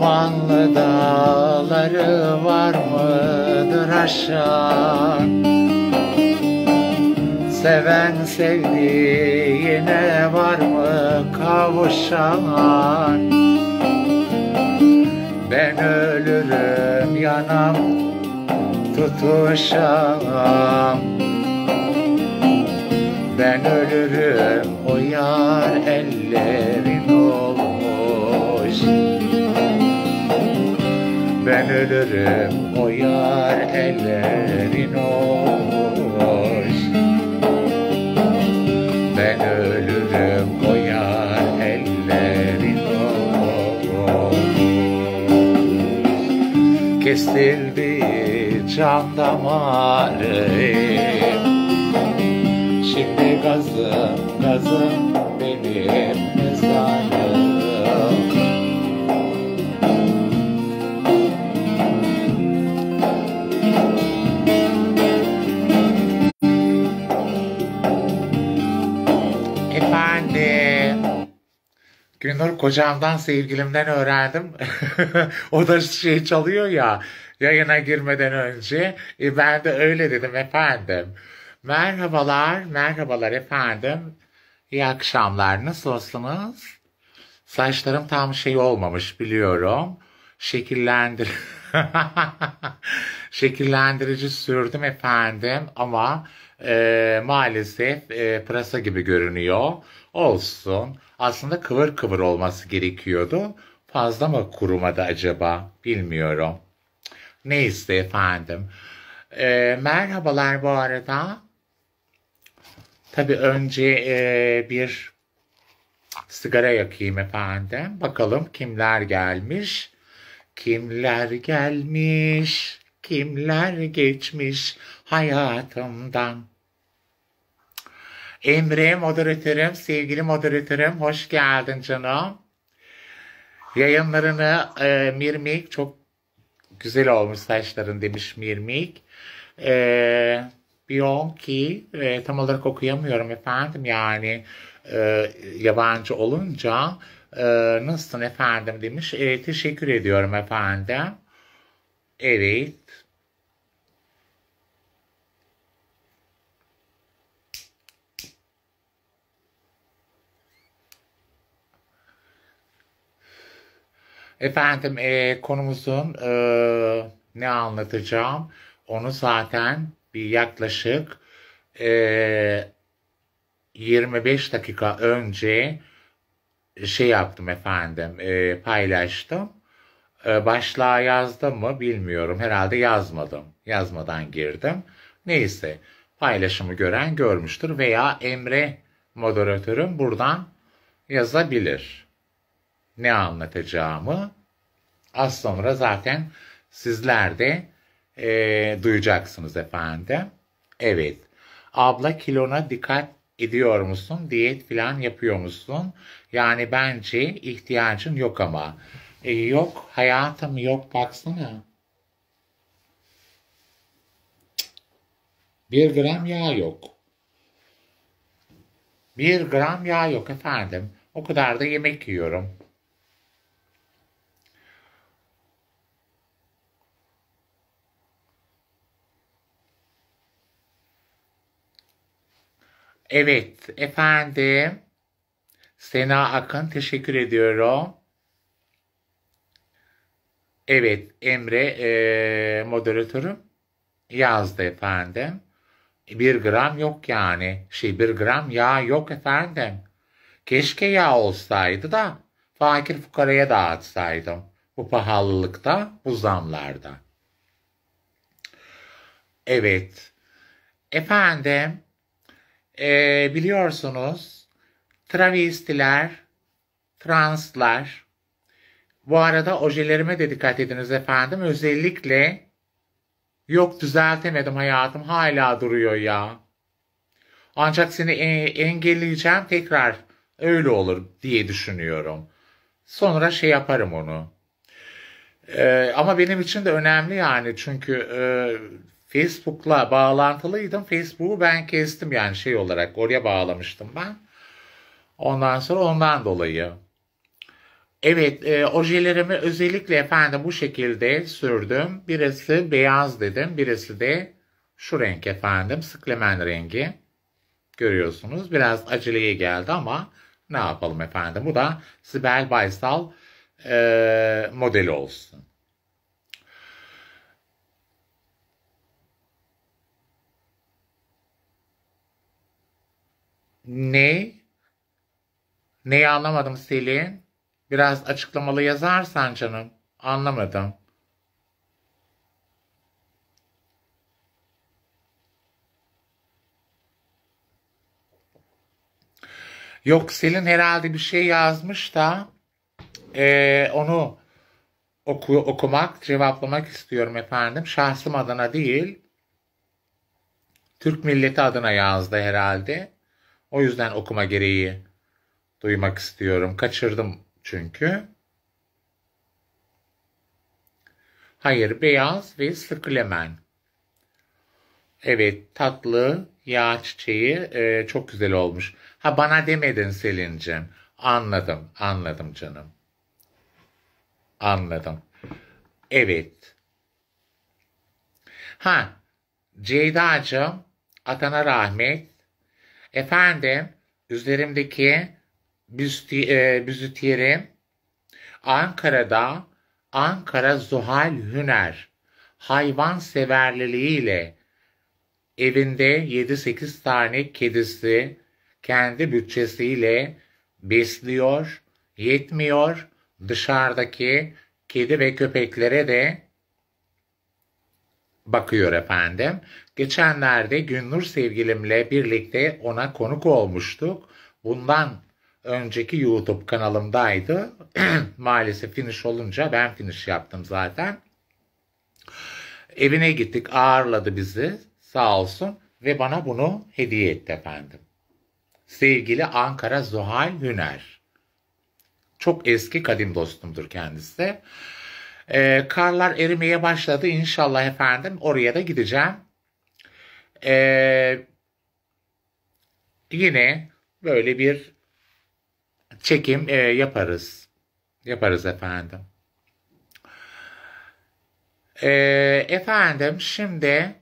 Dumanlı dağları var mıdır aşan? Seven sevdiğine var mı kavuşan? Ben ölürüm yanam tutuşam Ben ölürüm o yar elleri ölürüm o yar ellerin olmuş Ben ölürüm o yar ellerin olmuş Kestildi can damarım Şimdi gazım gazım benim kocamdan sevgilimden öğrendim. o da şey çalıyor ya yayına girmeden önce. E ben de öyle dedim efendim. Merhabalar, merhabalar efendim. İyi akşamlar. Nasılsınız? Saçlarım tam şey olmamış biliyorum. Şekillendir şekillendirici sürdüm efendim ama e, maalesef e, pırasa gibi görünüyor. Olsun aslında kıvır kıvır olması gerekiyordu. Fazla mı kurumadı acaba? Bilmiyorum. Neyse efendim. E, merhabalar bu arada. Tabii önce e, bir sigara yakayım efendim. Bakalım kimler gelmiş. Kimler gelmiş, kimler geçmiş hayatımdan. Emre moderatörüm, sevgili moderatörüm hoş geldin canım. Yayınlarını e, Mirmik çok güzel olmuş saçların demiş Mirmik. E, Bionki e, tam olarak okuyamıyorum efendim yani e, yabancı olunca e, nasılsın efendim demiş. E, teşekkür ediyorum efendim. Evet. Efendim e, konumuzun e, ne anlatacağım onu zaten bir yaklaşık e, 25 dakika önce şey yaptım efendim e, paylaştım. E, başlığa yazdım mı bilmiyorum herhalde yazmadım yazmadan girdim. Neyse paylaşımı gören görmüştür veya Emre moderatörüm buradan yazabilir ne anlatacağımı az sonra zaten sizler de e, duyacaksınız efendim. Evet. Abla kilona dikkat ediyor musun? Diyet falan yapıyor musun? Yani bence ihtiyacın yok ama. E, yok hayatım yok baksana. Bir gram yağ yok. Bir gram yağ yok efendim. O kadar da yemek yiyorum. Evet efendim. Sena Akın teşekkür ediyorum. Evet Emre e, moderatörüm yazdı efendim. Bir gram yok yani. Şey bir gram yağ yok efendim. Keşke yağ olsaydı da fakir fukaraya dağıtsaydım. Bu pahalılıkta, bu zamlarda. Evet. Efendim e, biliyorsunuz travestiler, translar, bu arada ojelerime de dikkat ediniz efendim. Özellikle yok düzeltemedim hayatım hala duruyor ya. Ancak seni e, engelleyeceğim tekrar öyle olur diye düşünüyorum. Sonra şey yaparım onu. Ee, ama benim için de önemli yani çünkü e, Facebook'la bağlantılıydım. Facebook'u ben kestim yani şey olarak oraya bağlamıştım ben. Ondan sonra ondan dolayı. Evet e, ojelerimi özellikle efendim bu şekilde sürdüm. Birisi beyaz dedim. Birisi de şu renk efendim sıklemen rengi. Görüyorsunuz biraz aceleye geldi ama ne yapalım efendim. Bu da Sibel Baysal e, modeli olsun. Ne? Neyi anlamadım Selin? Biraz açıklamalı yazarsan canım. Anlamadım. Yok Selin herhalde bir şey yazmış da e, onu oku, okumak, cevaplamak istiyorum efendim. Şahsım adına değil, Türk milleti adına yazdı herhalde. O yüzden okuma gereği duymak istiyorum. Kaçırdım çünkü. Hayır, beyaz ve sıkı lemen. Evet, tatlı yağ çiçeği e, çok güzel olmuş. Ha bana demedin Selin'cim. Anladım, anladım canım. Anladım. Evet. Ha, Ceyda'cığım, atana rahmet. Efendim üzerimdeki büsti, e, büzütiyeri Ankara'da Ankara Zuhal Hüner hayvan severliliğiyle evinde 7-8 tane kedisi kendi bütçesiyle besliyor, yetmiyor. Dışarıdaki kedi ve köpeklere de bakıyor efendim. Geçenlerde Günnur sevgilimle birlikte ona konuk olmuştuk. Bundan önceki YouTube kanalımdaydı. Maalesef finish olunca ben finish yaptım zaten. Evine gittik ağırladı bizi sağ olsun ve bana bunu hediye etti efendim. Sevgili Ankara Zuhal Hüner. Çok eski kadim dostumdur kendisi. Ee, karlar erimeye başladı inşallah efendim oraya da gideceğim. Ee, yine böyle bir çekim e, yaparız. Yaparız efendim. Ee, efendim şimdi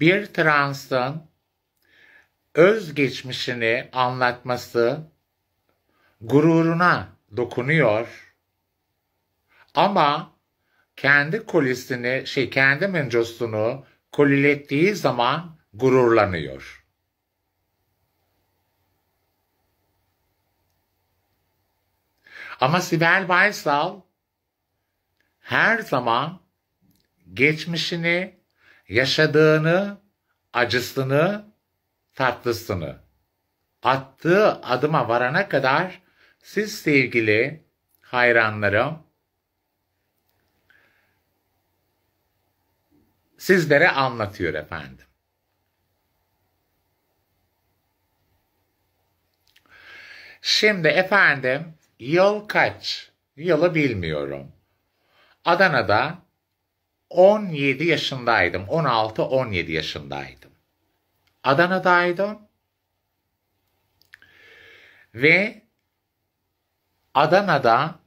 bir transın özgeçmişini anlatması gururuna dokunuyor ama kendi kulisini şey kendi mencosunu kolilettiği zaman gururlanıyor. Ama Sibel Baysal her zaman geçmişini, yaşadığını, acısını, tatlısını attığı adıma varana kadar siz sevgili hayranlarım sizlere anlatıyor efendim. Şimdi efendim yıl kaç? Yılı bilmiyorum. Adana'da 17 yaşındaydım. 16-17 yaşındaydım. Adana'daydım. Ve Adana'da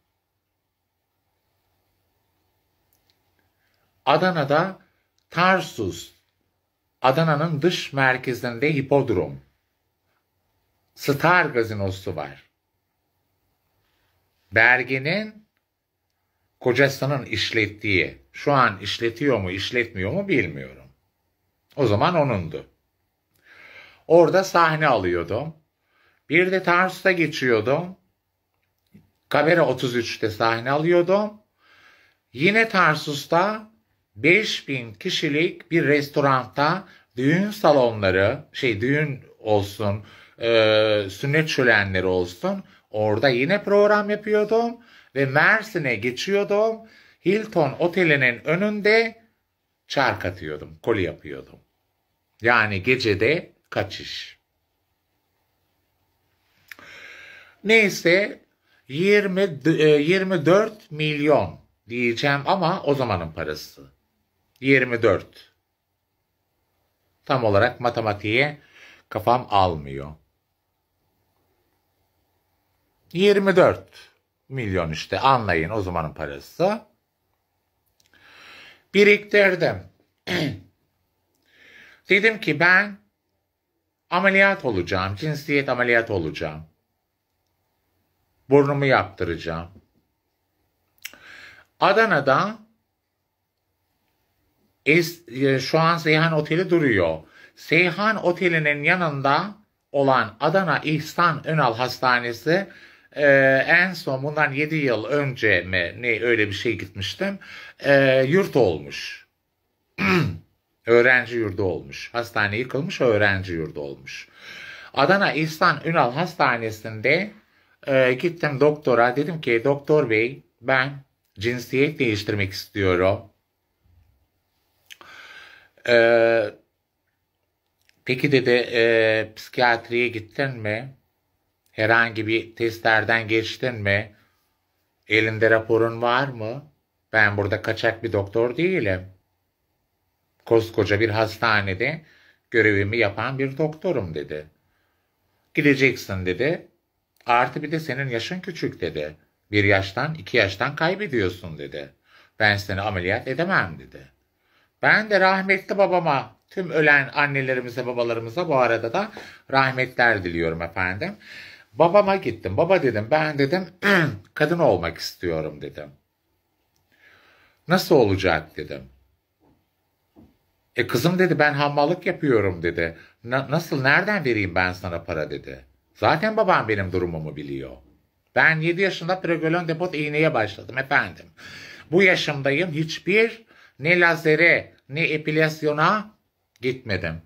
Adana'da Tarsus, Adana'nın dış merkezinde hipodrom, Star gazinosu var. Bergen'in, kocasının işlettiği, şu an işletiyor mu işletmiyor mu bilmiyorum. O zaman onundu. Orada sahne alıyordum. Bir de Tarsus'ta geçiyordum. Kabere 33'te sahne alıyordum. Yine Tarsus'ta 5000 kişilik bir restoranda düğün salonları, şey düğün olsun, e, sünnet şölenleri olsun. Orada yine program yapıyordum ve Mersin'e geçiyordum. Hilton Oteli'nin önünde çark atıyordum, koli yapıyordum. Yani gecede kaçış. Neyse 20, 24 e, milyon diyeceğim ama o zamanın parası. 24. Tam olarak matematiğe kafam almıyor. 24 milyon işte anlayın o zamanın parası. Biriktirdim. Dedim ki ben ameliyat olacağım. Cinsiyet ameliyat olacağım. Burnumu yaptıracağım. Adana'da es, e, şu an Seyhan Oteli duruyor. Seyhan Oteli'nin yanında olan Adana İhsan Önal Hastanesi e, en son bundan 7 yıl önce mi ne öyle bir şey gitmiştim. E, yurt olmuş. öğrenci yurdu olmuş. Hastane yıkılmış öğrenci yurdu olmuş. Adana İhsan Ünal Hastanesi'nde e, gittim doktora. Dedim ki doktor bey ben cinsiyet değiştirmek istiyorum. Ee, peki dedi e, psikiyatriye gittin mi? Herhangi bir testlerden geçtin mi? Elinde raporun var mı? Ben burada kaçak bir doktor değilim. Koskoca bir hastanede görevimi yapan bir doktorum dedi. Gideceksin dedi. Artı bir de senin yaşın küçük dedi. Bir yaştan iki yaştan kaybediyorsun dedi. Ben seni ameliyat edemem dedi. Ben de rahmetli babama, tüm ölen annelerimize, babalarımıza bu arada da rahmetler diliyorum efendim. Babama gittim. Baba dedim ben dedim kadın olmak istiyorum dedim. Nasıl olacak dedim. E kızım dedi ben hammallık yapıyorum dedi. Na, nasıl nereden vereyim ben sana para dedi. Zaten babam benim durumumu biliyor. Ben 7 yaşında pregolon depot iğneye başladım efendim. Bu yaşımdayım hiçbir ne lazere ne epilasyona gitmedim.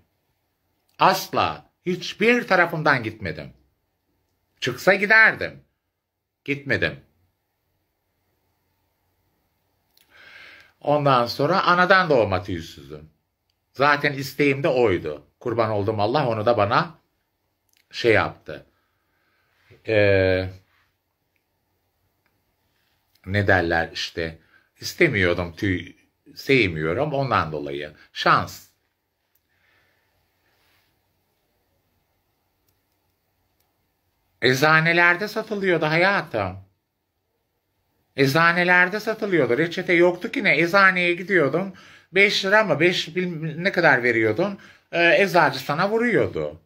Asla hiçbir tarafından gitmedim. Çıksa giderdim. Gitmedim. Ondan sonra anadan doğma tüysüzüm. Zaten isteğim de oydu. Kurban oldum Allah onu da bana şey yaptı. Ee, ne derler işte. İstemiyordum tüy sevmiyorum ondan dolayı. Şans. Eczanelerde satılıyordu hayatım. Eczanelerde satılıyordu. Reçete yoktu ki ne? Eczaneye gidiyordum. 5 lira mı 5 ne kadar veriyordun? Ee, eczacı sana vuruyordu.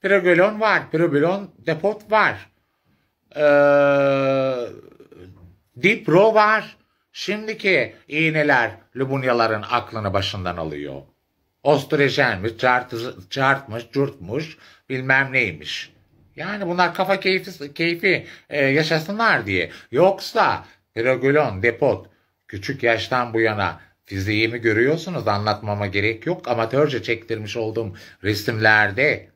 Pregolon var. Pregolon depot var. Ee, Dipro var. Şimdiki iğneler Lubunyaların aklını başından alıyor. Ostrojenmiş, çart, çartmış, curtmuş, bilmem neymiş. Yani bunlar kafa keyfi, keyfi e, yaşasınlar diye. Yoksa Perogolon, Depot, küçük yaştan bu yana fiziğimi görüyorsunuz anlatmama gerek yok. Amatörce çektirmiş olduğum resimlerde.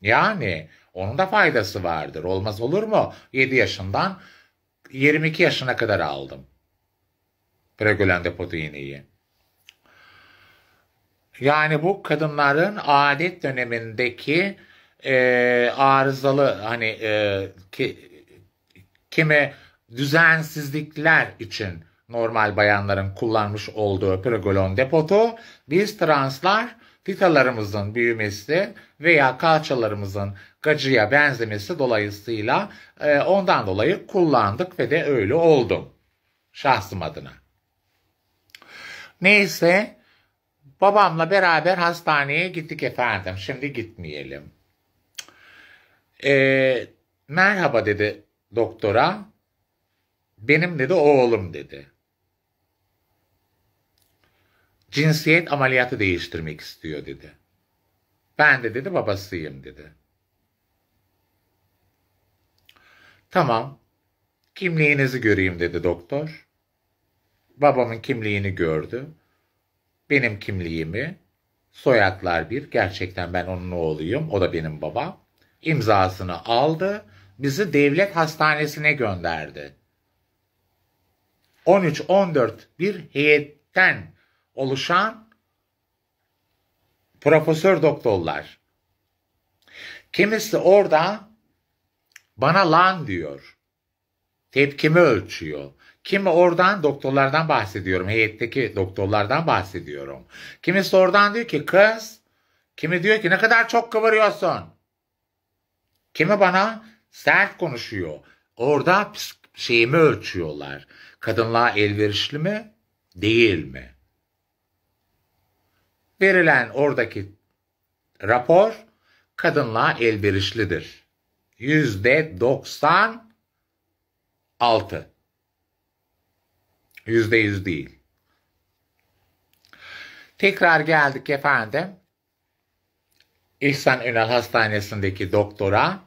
Yani onun da faydası vardır. Olmaz olur mu? 7 yaşından 22 yaşına kadar aldım. Pregölen de proteineyi. Yani bu kadınların adet dönemindeki e, arızalı hani e, ki, kimi düzensizlikler için normal bayanların kullanmış olduğu pregolon depotu biz translar Pitalarımızın büyümesi veya kalçalarımızın gacıya benzemesi dolayısıyla e, ondan dolayı kullandık ve de öyle oldum şahsım adına. Neyse babamla beraber hastaneye gittik efendim. Şimdi gitmeyelim. E, merhaba dedi doktora. Benim dedi oğlum dedi cinsiyet ameliyatı değiştirmek istiyor dedi. Ben de dedi babasıyım dedi. Tamam. Kimliğinizi göreyim dedi doktor. Babamın kimliğini gördü. Benim kimliğimi. Soyadlar bir. Gerçekten ben onun oğluyum. O da benim baba. İmzasını aldı. Bizi devlet hastanesine gönderdi. 13-14 bir heyetten oluşan profesör doktorlar. Kimisi orada bana lan diyor. Tepkimi ölçüyor. Kimi oradan doktorlardan bahsediyorum. Heyetteki doktorlardan bahsediyorum. Kimisi oradan diyor ki kız. Kimi diyor ki ne kadar çok kıvırıyorsun. Kimi bana sert konuşuyor. Orada şeyimi ölçüyorlar. Kadınlığa elverişli mi? Değil mi? verilen oradaki rapor kadınla elverişlidir. Yüzde doksan altı Yüzde yüz değil. Tekrar geldik efendim. İhsan Ünal Hastanesi'ndeki doktora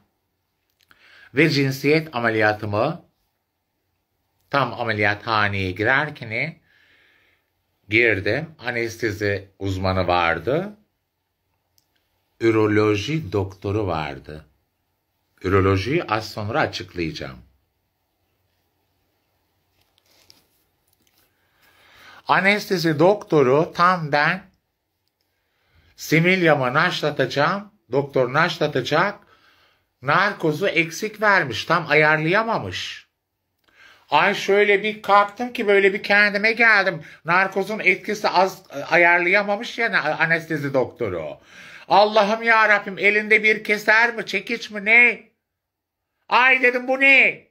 ve cinsiyet ameliyatımı tam ameliyathaneye girerken girdim. Anestezi uzmanı vardı. Üroloji doktoru vardı. Ürolojiyi az sonra açıklayacağım. Anestezi doktoru tam ben similyamı naşlatacağım. Doktor naşlatacak. Narkozu eksik vermiş. Tam ayarlayamamış. Ay şöyle bir kalktım ki böyle bir kendime geldim. Narkozun etkisi az e, ayarlayamamış ya anestezi doktoru. Allah'ım ya Rabbim elinde bir keser mi çekiç mi ne? Ay dedim bu ne?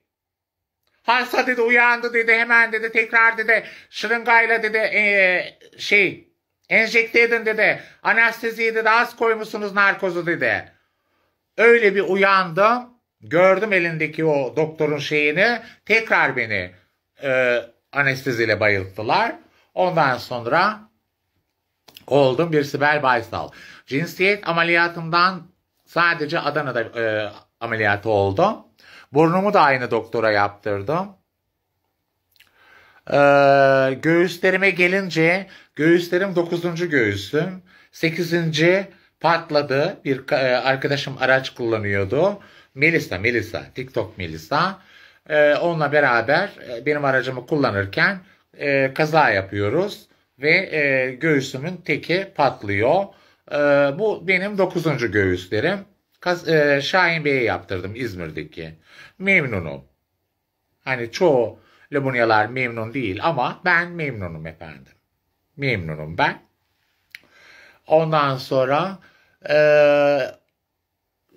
Hasta dedi uyandı dedi hemen dedi tekrar dedi şırıngayla dedi ee, şey enjekte edin dedi. Anesteziyi dedi az koymuşsunuz narkozu dedi. Öyle bir uyandım. Gördüm elindeki o doktorun şeyini. Tekrar beni e, anesteziyle bayılttılar. Ondan sonra oldum bir Sibel Baysal. Cinsiyet ameliyatımdan sadece Adana'da e, ameliyatı oldum. Burnumu da aynı doktora yaptırdım. Ee, göğüslerime gelince göğüslerim 9. göğüsüm. 8. patladı. Bir e, arkadaşım araç kullanıyordu. Melisa, Melisa, TikTok Melisa. E, ee, onunla beraber e, benim aracımı kullanırken e, kaza yapıyoruz ve e, göğsümün teki patlıyor. E, bu benim dokuzuncu göğüslerim. Kaz, e, Şahin Bey'e yaptırdım İzmir'deki. Memnunum. Hani çoğu Lebunyalar memnun değil ama ben memnunum efendim. Memnunum ben. Ondan sonra e,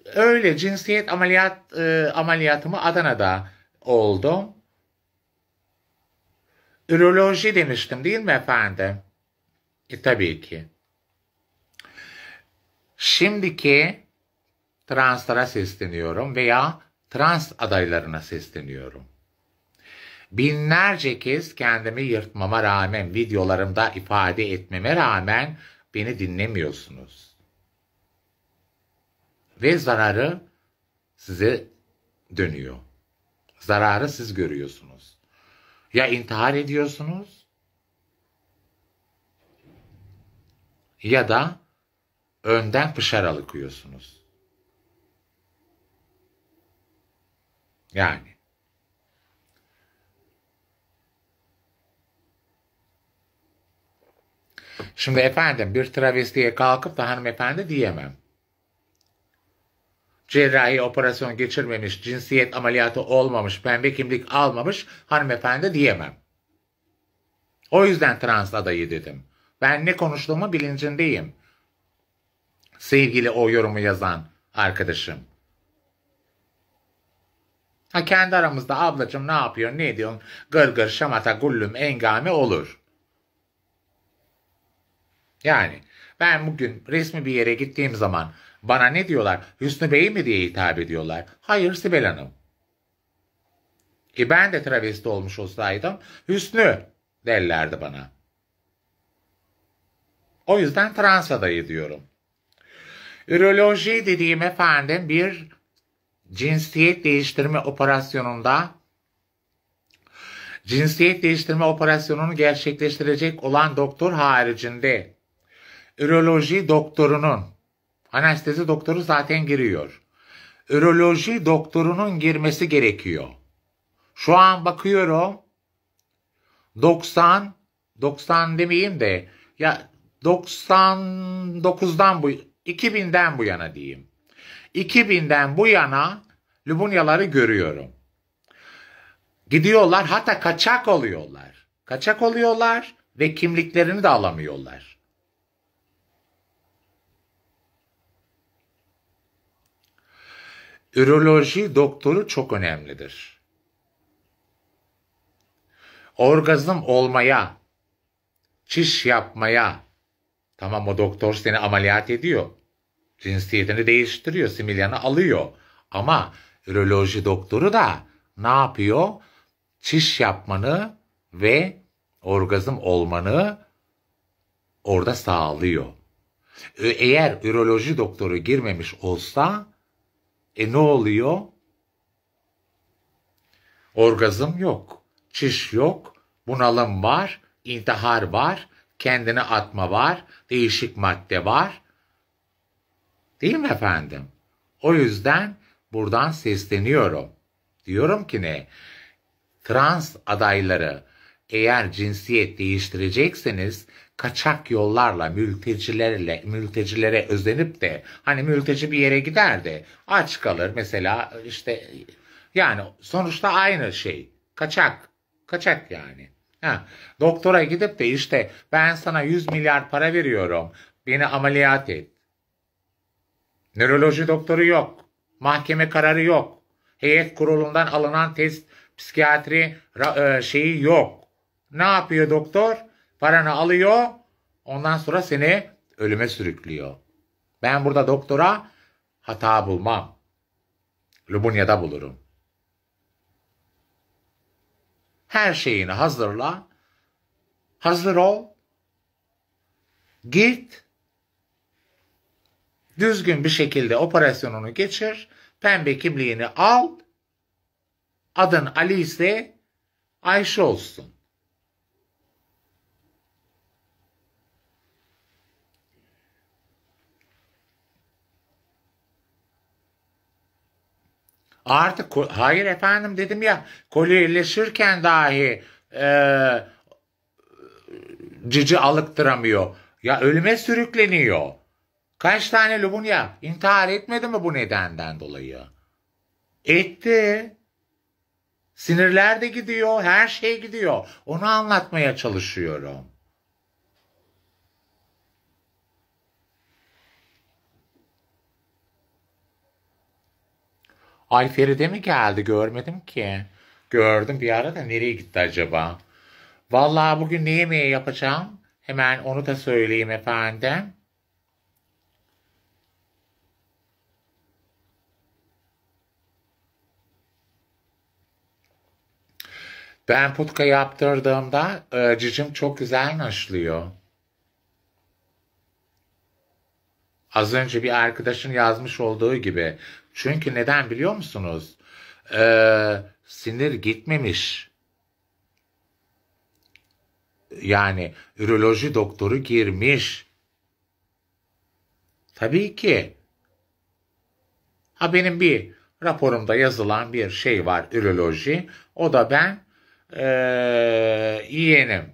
öyle cinsiyet ameliyat e, ameliyatımı Adana'da oldum. Üroloji demiştim değil mi efendim? E, tabii ki. Şimdiki translara sesleniyorum veya trans adaylarına sesleniyorum. Binlerce kez kendimi yırtmama rağmen, videolarımda ifade etmeme rağmen beni dinlemiyorsunuz ve zararı size dönüyor. Zararı siz görüyorsunuz. Ya intihar ediyorsunuz ya da önden pışar alıkıyorsunuz. Yani Şimdi efendim bir travestiye kalkıp da hanımefendi diyemem cerrahi operasyon geçirmemiş, cinsiyet ameliyatı olmamış, pembe kimlik almamış hanımefendi diyemem. O yüzden trans adayı dedim. Ben ne konuştuğumu bilincindeyim. Sevgili o yorumu yazan arkadaşım. Ha kendi aramızda ablacım ne yapıyor, ne ediyorsun? Gırgır, gır, şamata, gullüm, engame olur. Yani ben bugün resmi bir yere gittiğim zaman bana ne diyorlar? Hüsnü Bey mi diye hitap ediyorlar. Hayır Sibel Hanım. E ben de travesti olmuş olsaydım Hüsnü derlerdi bana. O yüzden trans adayı diyorum. Üroloji dediğim efendim bir cinsiyet değiştirme operasyonunda cinsiyet değiştirme operasyonunu gerçekleştirecek olan doktor haricinde üroloji doktorunun Anestezi doktoru zaten giriyor. Üroloji doktorunun girmesi gerekiyor. Şu an bakıyorum. 90 90 demeyeyim de ya 99'dan bu 2000'den bu yana diyeyim. 2000'den bu yana Lubunyaları görüyorum. Gidiyorlar hatta kaçak oluyorlar. Kaçak oluyorlar ve kimliklerini de alamıyorlar. üroloji doktoru çok önemlidir. Orgazm olmaya, çiş yapmaya, tamam o doktor seni ameliyat ediyor. Cinsiyetini değiştiriyor, similyanı alıyor. Ama üroloji doktoru da ne yapıyor? Çiş yapmanı ve orgazm olmanı orada sağlıyor. Eğer üroloji doktoru girmemiş olsa e ne oluyor? Orgazm yok, çiş yok, bunalım var, intihar var, kendini atma var, değişik madde var. Değil mi efendim? O yüzden buradan sesleniyorum. Diyorum ki ne? Trans adayları eğer cinsiyet değiştirecekseniz kaçak yollarla mültecilerle mültecilere özenip de hani mülteci bir yere gider de aç kalır mesela işte yani sonuçta aynı şey kaçak kaçak yani. Ha, doktora gidip de işte ben sana 100 milyar para veriyorum beni ameliyat et. Nöroloji doktoru yok. Mahkeme kararı yok. Heyet kurulundan alınan test psikiyatri e, şeyi yok. Ne yapıyor doktor? Paranı alıyor. Ondan sonra seni ölüme sürüklüyor. Ben burada doktora hata bulmam. Lubonya'da bulurum. Her şeyini hazırla. Hazır ol. Git. Düzgün bir şekilde operasyonunu geçir. Pembe kimliğini al. Adın Ali ise Ayşe olsun. Artık hayır efendim dedim ya kolyeleşirken dahi e, cici alıktıramıyor. Ya ölüme sürükleniyor. Kaç tane Lubunya intihar etmedi mi bu nedenden dolayı? Etti. Sinirler de gidiyor, her şey gidiyor. Onu anlatmaya çalışıyorum. Ay Feride mi geldi görmedim ki. Gördüm bir ara da nereye gitti acaba? Vallahi bugün ne yemeği yapacağım? Hemen onu da söyleyeyim efendim. Ben putka yaptırdığımda e, cicim çok güzel naşlıyor. Az önce bir arkadaşın yazmış olduğu gibi. Çünkü neden biliyor musunuz? Ee, sinir gitmemiş. Yani üroloji doktoru girmiş. Tabii ki. Ha benim bir raporumda yazılan bir şey var üroloji. O da ben ee, yeğenim.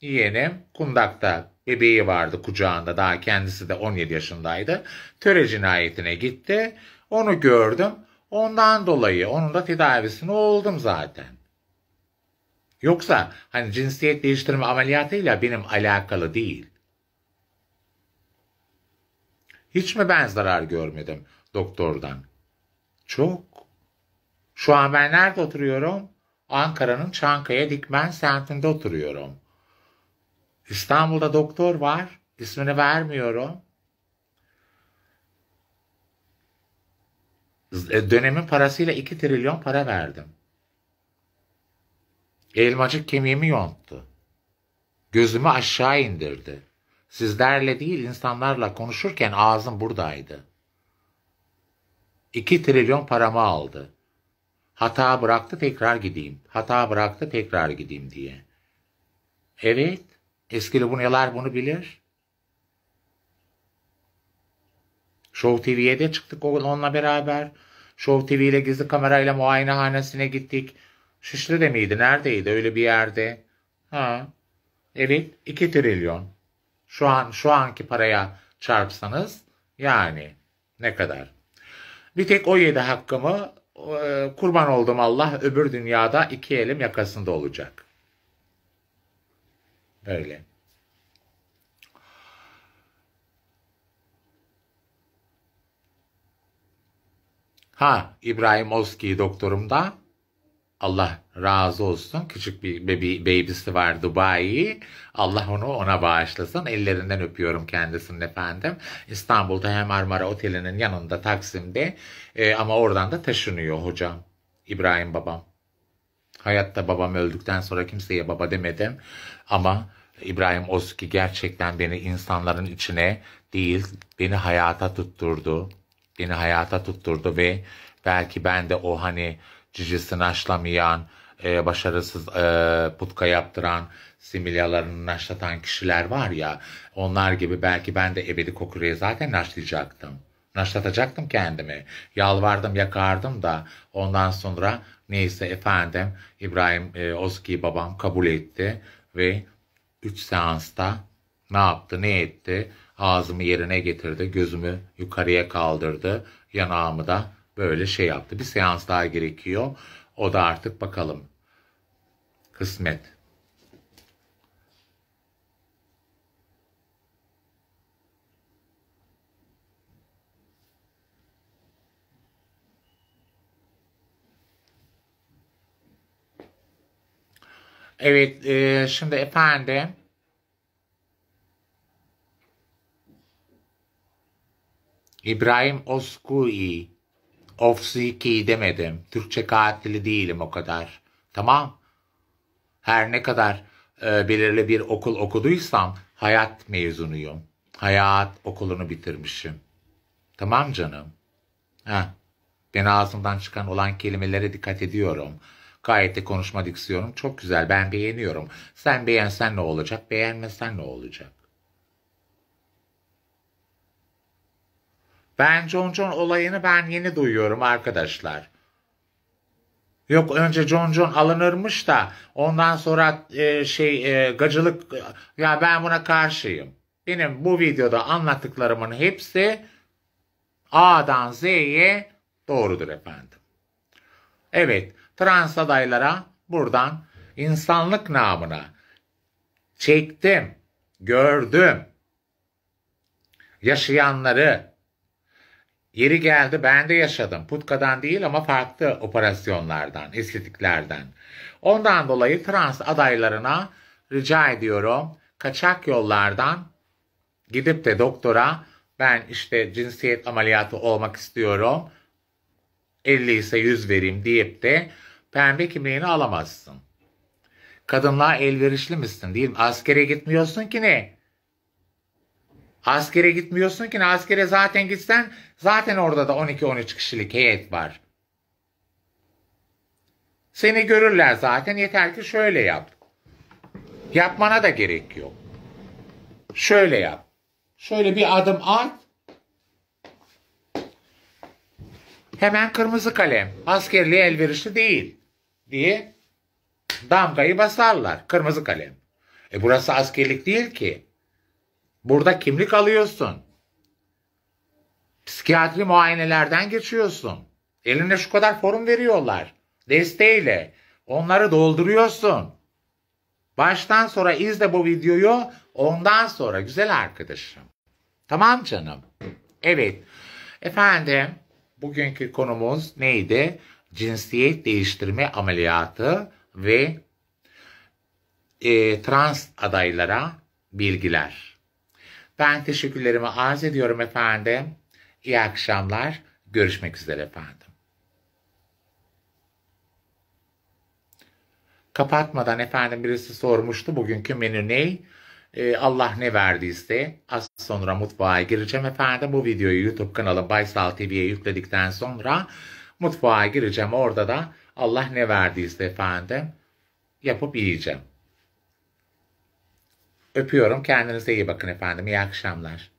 Yeğenim kundakta bebeği vardı kucağında daha kendisi de 17 yaşındaydı. Töre cinayetine gitti. Onu gördüm. Ondan dolayı onun da tedavisini oldum zaten. Yoksa hani cinsiyet değiştirme ameliyatıyla benim alakalı değil. Hiç mi ben zarar görmedim doktordan? Çok. Şu an ben nerede oturuyorum? Ankara'nın Çankaya Dikmen semtinde oturuyorum. İstanbul'da doktor var. İsmini vermiyorum. E, dönemin parasıyla 2 trilyon para verdim. Elmacık kemiğimi yonttu. Gözümü aşağı indirdi. Sizlerle değil insanlarla konuşurken ağzım buradaydı. 2 trilyon paramı aldı. Hata bıraktı tekrar gideyim. Hata bıraktı tekrar gideyim diye. Evet. Eski Lubunyalar bunu bilir. Show TV'ye de çıktık onunla beraber. Show TV ile gizli kamerayla muayenehanesine gittik. Şişli de miydi? Neredeydi? Öyle bir yerde. Ha. Evet. 2 trilyon. Şu an şu anki paraya çarpsanız yani ne kadar? Bir tek o yedi hakkımı e, kurban oldum Allah öbür dünyada iki elim yakasında olacak. Öyle. Ha İbrahim Oski da Allah razı olsun. Küçük bir bebi, babysi var Dubai. Allah onu ona bağışlasın. Ellerinden öpüyorum kendisini efendim. İstanbul'da hem Marmara Oteli'nin yanında Taksim'de e, ama oradan da taşınıyor hocam. İbrahim babam. Hayatta babam öldükten sonra kimseye baba demedim. Ama İbrahim Ozki gerçekten beni insanların içine değil, beni hayata tutturdu. Beni hayata tutturdu ve belki ben de o hani cicisini aşlamayan, e, başarısız e, putka yaptıran, similyalarını naşlatan kişiler var ya, onlar gibi belki ben de ebedi kokureyi zaten naşlayacaktım. Naşlatacaktım kendimi. Yalvardım, yakardım da ondan sonra neyse efendim İbrahim e, Oski babam kabul etti ve 3 seansta ne yaptı ne etti? Ağzımı yerine getirdi, gözümü yukarıya kaldırdı, yanağımı da böyle şey yaptı. Bir seans daha gerekiyor. O da artık bakalım. Kısmet. Evet e, şimdi efendim. İbrahim Oskui. Ofsiki demedim. Türkçe katili değilim o kadar. Tamam. Her ne kadar e, belirli bir okul okuduysam hayat mezunuyum. Hayat okulunu bitirmişim. Tamam canım. Ha. Ben ağzımdan çıkan olan kelimelere dikkat ediyorum. Gayet de konuşma diksiyonum çok güzel. Ben beğeniyorum. Sen beğensen ne olacak? Beğenmesen ne olacak? Ben John John olayını ben yeni duyuyorum arkadaşlar. Yok önce John John alınırmış da ondan sonra e, şey e, gacılık ya ben buna karşıyım. Benim bu videoda anlattıklarımın hepsi A'dan Z'ye doğrudur efendim. Evet trans adaylara buradan insanlık namına çektim, gördüm. Yaşayanları yeri geldi ben de yaşadım. Putkadan değil ama farklı operasyonlardan, estetiklerden. Ondan dolayı trans adaylarına rica ediyorum kaçak yollardan gidip de doktora ben işte cinsiyet ameliyatı olmak istiyorum. 50 ise 100 vereyim deyip de pembe kimliğini alamazsın. Kadınlığa elverişli misin değil mi? Askere gitmiyorsun ki ne? Askere gitmiyorsun ki ne? Askere zaten gitsen zaten orada da 12-13 kişilik heyet var. Seni görürler zaten yeter ki şöyle yap. Yapmana da gerek yok. Şöyle yap. Şöyle bir adım at. Hemen kırmızı kalem. Askerliğe elverişli değil diye damgayı basarlar. Kırmızı kalem. E burası askerlik değil ki. Burada kimlik alıyorsun. Psikiyatri muayenelerden geçiyorsun. Eline şu kadar forum veriyorlar. Desteğiyle. Onları dolduruyorsun. Baştan sonra izle bu videoyu. Ondan sonra güzel arkadaşım. Tamam canım. Evet. Efendim bugünkü konumuz neydi? cinsiyet değiştirme ameliyatı ve e, trans adaylara bilgiler. Ben teşekkürlerimi arz ediyorum efendim. İyi akşamlar. Görüşmek üzere efendim. Kapatmadan efendim birisi sormuştu bugünkü menü ne? Ee, Allah ne verdiyse az sonra mutfağa gireceğim efendim. Bu videoyu YouTube kanalı Baysal TV'ye yükledikten sonra Mutfağa gireceğim orada da Allah ne verdiyse efendim yapıp yiyeceğim. Öpüyorum. Kendinize iyi bakın efendim. İyi akşamlar.